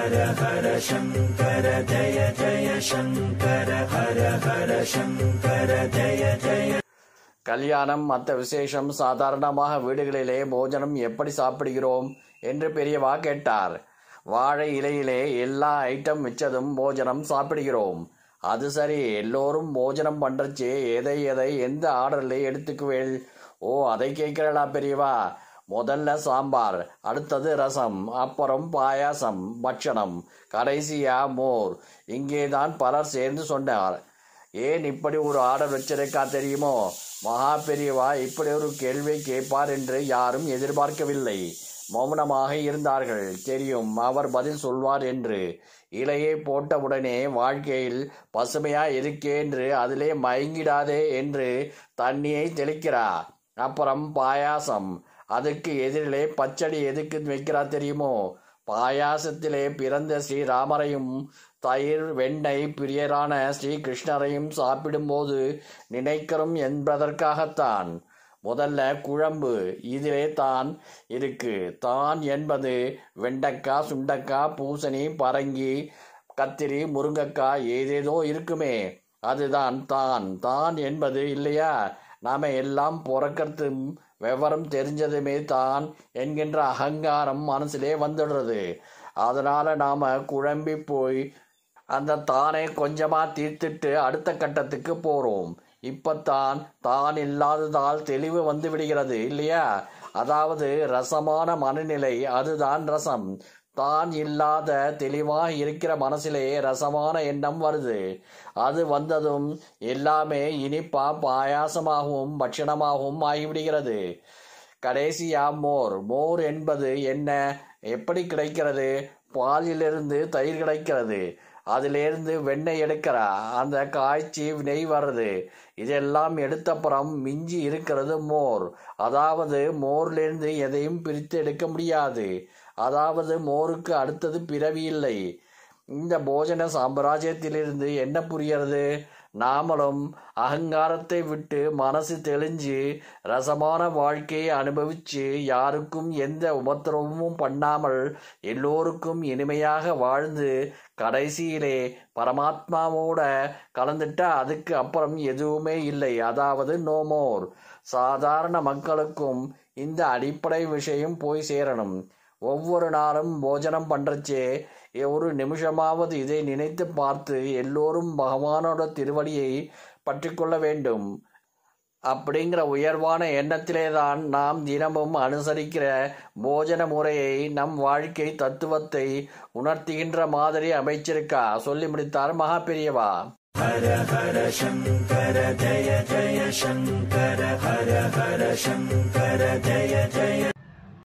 ஹர ஹர சங்கர ஜய ஜய சங்கர ஹர ஹர சங்கர ஜய ஜய கல்யாணம் மற்ற விசேஷம் சாதாரணமாக வீடுகளிலே போஜனம் எப்படி சாப்பிடுகிறோம் என்று பெரியவா கேட்டார் வாழை இலையிலே எல்லா ஐட்டம் மிச்சதும் போஜனம் சாப்பிடுகிறோம் அது சரி எல்லோரும் போஜனம் பண்ணுறச்சே எதை எதை எந்த ஆர்டரில் எடுத்துக்குவேள் ஓ அதை கேட்கிறடா பெரியவா முதல்ல சாம்பார் அடுத்தது ரசம் அப்புறம் பாயாசம் பட்சணம் கடைசியா மோர் இங்கே தான் பலர் சேர்ந்து சொன்னார் ஏன் இப்படி ஒரு ஆர்டர் வச்சிருக்கா தெரியுமோ மகா பெரியவா இப்படி ஒரு கேள்வி கேட்பார் என்று யாரும் எதிர்பார்க்கவில்லை மௌனமாக இருந்தார்கள் தெரியும் அவர் பதில் சொல்வார் என்று இலையை போட்டவுடனே வாழ்க்கையில் பசுமையா இருக்கே என்று அதிலே மயங்கிடாதே என்று தண்ணியை தெளிக்கிறார் அப்புறம் பாயாசம் அதுக்கு எதிரிலே பச்சடி எதுக்கு வைக்கிறா தெரியுமோ பாயாசத்திலே பிறந்த ஸ்ரீராமரையும் தயிர் வெண்ணெய் பிரியரான ஸ்ரீகிருஷ்ணரையும் சாப்பிடும்போது நினைக்கிறோம் என்பதற்காகத்தான் முதல்ல குழம்பு இதிலே தான் இருக்கு தான் என்பது வெண்டைக்காய் சுண்டக்காய் பூசணி பரங்கி கத்திரி முருங்கக்காய் ஏதேதோ இருக்குமே அதுதான் தான் தான் என்பது இல்லையா நாம எல்லாம் பிறக்கிறதும் விவரம் தெரிஞ்சதுமே தான் என்கின்ற அகங்காரம் மனசிலே வந்துடுறது அதனால நாம குழம்பி போய் அந்த தானே கொஞ்சமா தீர்த்துட்டு அடுத்த கட்டத்துக்கு போறோம் இப்பத்தான் தான் இல்லாததால் தெளிவு வந்து விடுகிறது இல்லையா அதாவது ரசமான மனநிலை அதுதான் ரசம் தான் இல்லாத தெளிவாக இருக்கிற மனசிலே ரசமான எண்ணம் வருது அது வந்ததும் எல்லாமே இனிப்பா பாயாசமாகவும் பட்சணமாகவும் ஆகிவிடுகிறது கடைசியா மோர் மோர் என்பது என்ன எப்படி கிடைக்கிறது பாலிலிருந்து தயிர் கிடைக்கிறது அதிலிருந்து வெண்ணெய் எடுக்கிறா அந்த காய்ச்சி நெய் வர்றது இதெல்லாம் எடுத்தப்புறம் மிஞ்சி இருக்கிறது மோர் அதாவது மோர்லேருந்து எதையும் பிரித்து எடுக்க முடியாது அதாவது மோருக்கு அடுத்தது பிறவி இல்லை இந்த போஜன சாம்ராஜ்யத்திலிருந்து என்ன புரியறது நாமளும் அகங்காரத்தை விட்டு மனசு தெளிஞ்சு ரசமான வாழ்க்கையை அனுபவித்து யாருக்கும் எந்த உபத்திரவமும் பண்ணாமல் எல்லோருக்கும் இனிமையாக வாழ்ந்து கடைசியிலே பரமாத்மாவோட கலந்துட்டா அதுக்கு அப்புறம் எதுவுமே இல்லை அதாவது நோமோர் சாதாரண மக்களுக்கும் இந்த அடிப்படை விஷயம் போய் சேரணும் ஒவ்வொரு நாளும் போஜனம் பண்ணுறச்சே ஒரு நிமிஷமாவது இதை நினைத்து பார்த்து எல்லோரும் பகவானோட திருவடியை பற்றி கொள்ள வேண்டும் அப்படிங்கிற உயர்வான எண்ணத்திலே தான் நாம் தினமும் அனுசரிக்கிற போஜன முறையை நம் வாழ்க்கை தத்துவத்தை உணர்த்துகின்ற மாதிரி அமைச்சிருக்கா சொல்லி முடித்தார் மகா பெரியவா ஹர ஹர சங்கர ஜய ஜய சங்கர ஹர ஹர சங்கர ஜய ஜய